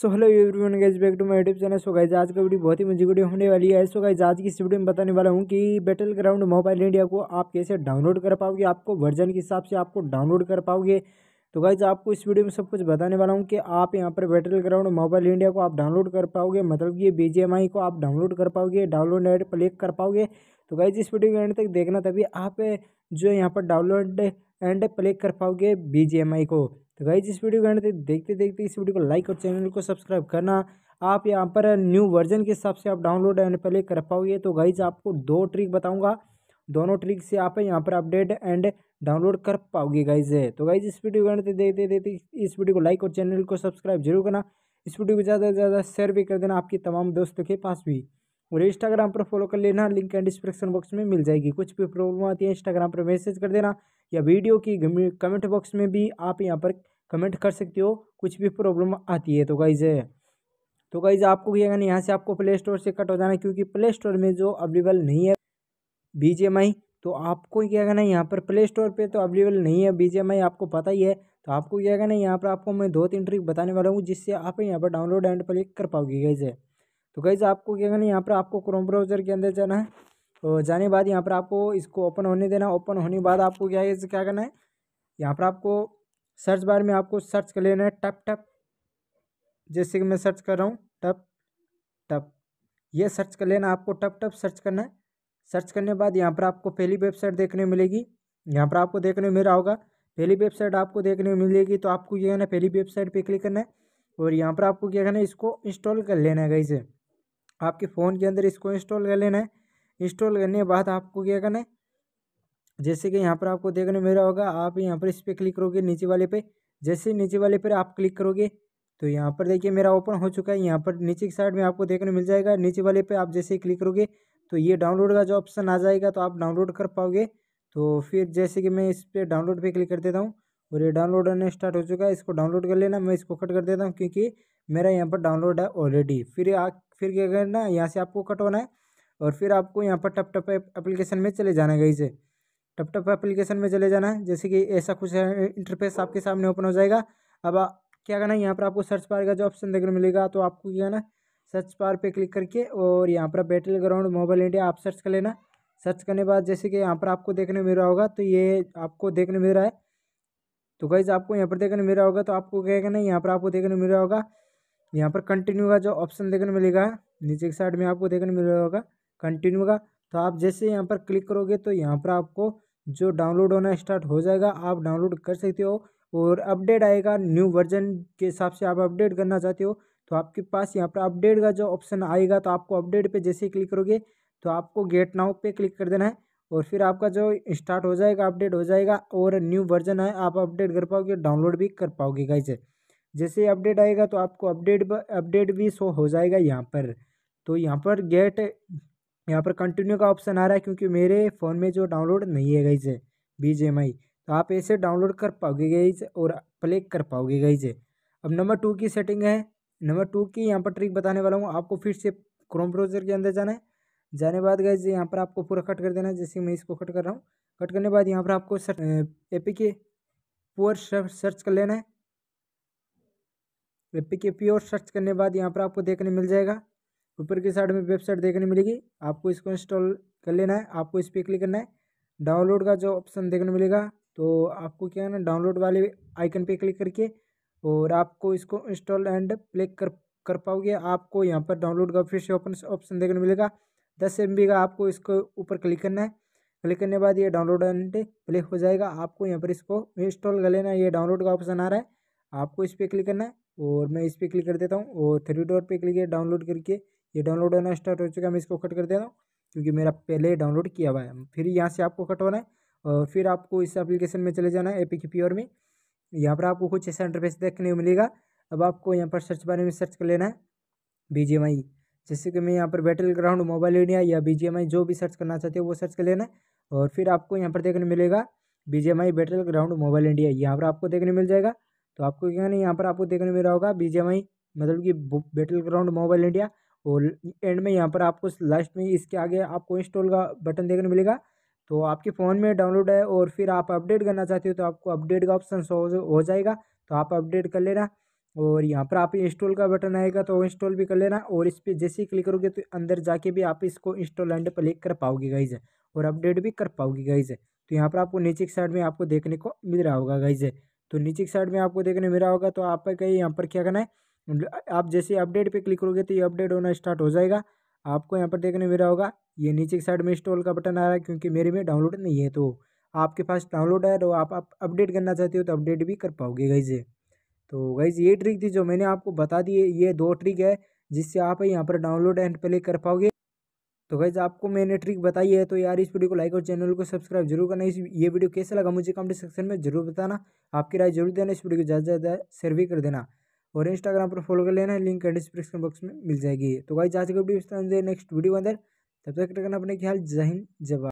so hello everyone guys back to my YouTube channel so guys आज का video बहुत ही मजे वीडियो होने वाली है सो गाइस आज की इस वीडियो में बताने वाला हूँ कि बैटल ग्राउंड मोबाइल इंडिया को आप कैसे डाउनलोड कर पाओगे आपको वर्जन के हिसाब से आपको डाउनलोड कर पाओगे तो गाइज आपको इस वीडियो में सब कुछ बताने वाला हूँ कि आप यहाँ पर बैटल ग्राउंड मोबाइल इंडिया को आप डाउनलोड कर पाओगे मतलब ये बी को आप डाउनलोड कर पाओगे डाउनलोड एड प्ले कर पाओगे तो गाइज इस वीडियो के एंड तक देखना तभी आप जो यहाँ पर डाउनलोड एंड प्ले कर पाओगे बी को तो गाइज इस वीडियो को देखते देखते इस वीडियो को लाइक और चैनल को सब्सक्राइब करना आप यहाँ पर न्यू वर्जन के हिसाब से आप डाउनलोड एंड प्ले कर पाओगे तो गाइज आपको दो ट्रिक बताऊँगा दोनों ट्रिक से आप यहाँ पर अपडेट एंड डाउनलोड कर पाओगे गाइज तो गाइज इस वीडियो को देखते देखते इस वीडियो को लाइक और चैनल को सब्सक्राइब जरूर करना इस वीडियो को ज़्यादा से ज़्यादा शेयर भी कर देना आपके तमाम दोस्तों के पास भी मुझे इंस्टाग्राम पर फॉलो कर लेना लिंक एंड डिस्क्रिप्शन बॉक्स में मिल जाएगी कुछ भी प्रॉब्लम आती है इंस्टाग्राम पर मैसेज कर देना या वीडियो की कमेंट बॉक्स में भी आप यहाँ पर कमेंट कर सकते हो कुछ भी प्रॉब्लम आती है तो गाइज तो गाइज आपको क्या करना यहाँ से आपको प्ले स्टोर से कट हो जाना क्योंकि प्ले स्टोर में जो अवेलेबल नहीं है बी तो आपको क्या करना है यहाँ पर प्ले स्टोर पे तो अवेलेबल नहीं है बी आपको पता ही है तो आपको क्या करना है यहाँ पर आपको मैं दो तीन ट्रिक बताने वाला हूँ जिससे आप यहाँ पर डाउनलोड एंड प्ले कर पाओगे गाइज तो गाइज आपको क्या करना है यहाँ पर आपको क्रोम ब्राउज़र के अंदर जाना है तो जाने के बाद यहाँ पर आपको इसको ओपन होने देना ओपन होने के बाद आपको क्या है क्या करना है यहाँ पर आपको सर्च बार में आपको सर्च कर लेना है टप टप जैसे कि मैं सर्च कर रहा हूँ टप टप ये सर्च कर लेना आपको टप टप सर्च करना है सर्च करने बाद यहाँ पर आपको पहली वेबसाइट देखने मिलेगी यहाँ पर आपको देखने में मेरा होगा पहली वेबसाइट आपको देखने में मिलेगी तो आपको करना है पहली वेबसाइट पे क्लिक करना है और यहाँ पर आपको क्या करना है इसको इंस्टॉल कर लेना है कहीं से आपके फ़ोन के अंदर इसको इंस्टॉल कर लेना है इंस्टॉल करने के बाद आपको क्या करना है जैसे कि यहाँ पर आपको देखने मिल रहा होगा आप यहाँ पर इस पर क्लिक करोगे नीचे वाले पे जैसे नीचे वाले पर आप क्लिक करोगे तो यहाँ पर देखिए मेरा ओपन हो चुका है यहाँ पर नीचे की साइड में आपको देखने मिल जाएगा नीचे वाले पे आप जैसे ही क्लिक करोगे तो ये डाउनलोड का जो ऑप्शन आ जाएगा तो आप डाउनलोड कर पाओगे तो फिर जैसे कि मैं इस पर डाउनलोड पे क्लिक कर देता हूँ और ये डाउनलोड होने स्टार्ट हो चुका है इसको डाउनलोड कर लेना मैं इसको कट कर देता हूँ क्योंकि मेरा यहाँ पर डाउनलोड है ऑलरेडी फिर आप फिर क्या करना है यहाँ से आपको कटवाना है और फिर आपको यहाँ पर टप टप एप्लीकेशन में चले जाना है गई से टप टप एप्लीकेशन में चले जाना है जैसे कि ऐसा कुछ इंटरफेस आपके सामने ओपन हो जाएगा अब क्या करना है यहाँ पर आपको सर्च पार का जो ऑप्शन देखने मिलेगा तो आपको क्या करना सर्च पार पर क्लिक करके और यहाँ पर बैटल ग्राउंड मोबाइल इंडिया आप सर्च कर लेना सर्च करने बाद जैसे कि यहाँ पर आपको देखने मिल रहा होगा तो ये आपको देखने मिल रहा है तो गाइज आपको यहाँ पर देखने मिल रहा होगा तो आपको क्या करना है यहाँ पर आपको देखने मिल रहा होगा यहाँ पर कंटिन्यू का जो ऑप्शन देखने मिलेगा नीचे की साइड में आपको देखने मिल रहा होगा कंटिन्यू का तो आप जैसे यहाँ पर क्लिक करोगे तो यहाँ पर आपको जो डाउनलोड होना स्टार्ट हो जाएगा आप डाउनलोड कर सकते हो और अपडेट आएगा न्यू वर्जन के हिसाब से आप अपडेट करना चाहते हो तो आपके पास यहाँ पर अपडेट का जो ऑप्शन आएगा तो आपको अपडेट पर जैसे ही क्लिक करोगे तो आपको गेट नाउ पर क्लिक कर देना है और फिर आपका जो स्टार्ट हो जाएगा अपडेट हो जाएगा और न्यू वर्जन है आप अपडेट कर पाओगे डाउनलोड भी कर पाओगे गाइज जैसे अपडेट आएगा तो आपको अपडेट अपडेट भी शो हो जाएगा यहाँ पर तो यहाँ पर गेट यहाँ पर कंटिन्यू का ऑप्शन आ रहा है क्योंकि मेरे फ़ोन में जो डाउनलोड नहीं है गई बी जे तो आप ऐसे डाउनलोड कर पाओगे गई और प्ले कर पाओगे गई अब नंबर टू की सेटिंग है नंबर टू की यहाँ पर ट्रिक बताने वाला हूँ आपको फिर से क्रोम ब्राउजर के अंदर जाना है जाने बाद गए यहाँ पर आपको पूरा कट कर देना है जैसे मैं इसको कट कर रहा हूँ कट करने के बाद यहाँ पर आपको ए पी के पुअर सर्च कर लेना है वेपी के पी सर्च करने बाद यहाँ पर आपको देखने मिल जाएगा ऊपर की साइड में वेबसाइट देखने मिलेगी आपको इसको इंस्टॉल कर लेना है आपको इस पर क्लिक करना है डाउनलोड का जो ऑप्शन देखने मिलेगा तो आपको क्या है डाउनलोड वाले आइकन पे क्लिक करके और आपको इसको इंस्टॉल एंड प्ले कर कर पाओगे आपको यहाँ पर डाउनलोड का फिर से ओपन ऑप्शन देखने को मिलेगा दस एम का आपको इसको ऊपर क्लिक करना है क्लिक करने बाद ये डाउनलोड एंड प्ले हो जाएगा आपको यहाँ पर इसको इंस्टॉल कर लेना है ये डाउनलोड का ऑप्शन आ रहा है आपको इस पर क्लिक करना है और मैं इस पर क्लिक कर देता हूँ और थ्री डॉट पर क्लिक डाउनलोड करके ये डाउनलोड होना स्टार्ट हो चुका है मैं इसको कट कर देता हूँ क्योंकि मेरा पहले डाउनलोड किया हुआ है फिर यहाँ से आपको कट होना है और फिर आपको इस एप्लीकेशन में चले जाना है एपी की प्योर में यहाँ पर आपको कुछ ऐसा इंटरफेस देखने को मिलेगा अब आपको यहाँ पर सर्च बारे में सर्च कर लेना है बी जैसे कि मैं यहाँ पर बैटल ग्राउंड मोबाइल इंडिया या बी जो भी सर्च करना चाहते हो वो सर्च कर लेना है और फिर आपको यहाँ पर देखने मिलेगा B battleground mobile India यहाँ पर आपको देखने मिल जाएगा तो आपको क्या नहीं यहाँ पर आपको देखने मिल रहा होगा बी मतलब कि बैटल ग्राउंड मोबाइल इंडिया और एंड में यहाँ पर आपको लास्ट में इसके आगे आपको इंस्टॉल का बटन देखने मिलेगा तो आपके फ़ोन में डाउनलोड है और फिर आप अपडेट करना चाहते हो तो आपको अपडेट का ऑप्शन हो जाएगा तो आप अपडेट कर लेना और यहाँ पर आप इंस्टॉल का बटन आएगा तो इंस्टॉल भी कर लेना और इस पर जैसे ही क्लिक करोगे तो अंदर जाके भी आप इसको इंस्टॉल एंड पर कर पाओगे गाइज और अपडेट भी कर पाओगे गाइज तो यहाँ पर आपको नीचे की साइड में आपको देखने को मिल रहा होगा गाइज तो नीचे की साइड में आपको देखने मिला होगा तो आप कहीं यहाँ पर क्या करना है आप जैसे अपडेट पे क्लिक करोगे तो ये अपडेट होना स्टार्ट हो जाएगा आपको यहाँ पर देखने मिला होगा ये नीचे की साइड में इंस्टॉल का बटन आ रहा है क्योंकि मेरे में डाउनलोड नहीं है तो आपके पास डाउनलोड है तो आप अपडेट करना चाहते हो तो अपडेट भी कर पाओगे गाइज तो गाइज ये ट्रिक थी जो मैंने आपको बता दी ये दो ट्रिक है जिससे आप यहाँ पर डाउनलोड एंड प्ले कर पाओगे तो गैज़ आपको मैंने ट्रिक बताई है तो यार इस वीडियो को लाइक और चैनल को सब्सक्राइब जरूर करना इस ये वीडियो कैसा लगा मुझे कमेंट सेक्शन में जरूर बताना आपकी राय जरूर देना इस वीडियो को ज़्यादा से ज़्यादा शेयर भी कर देना और इंस्टाग्राम पर फॉलो कर लेना लिंक डिस्क्रिप्शन बॉक्स में मिल जाएगी तो गाइज आज के वीडियो नेक्स्ट वीडियो अंदर तब तक करना अपने ख्याल जय हिंद जवाब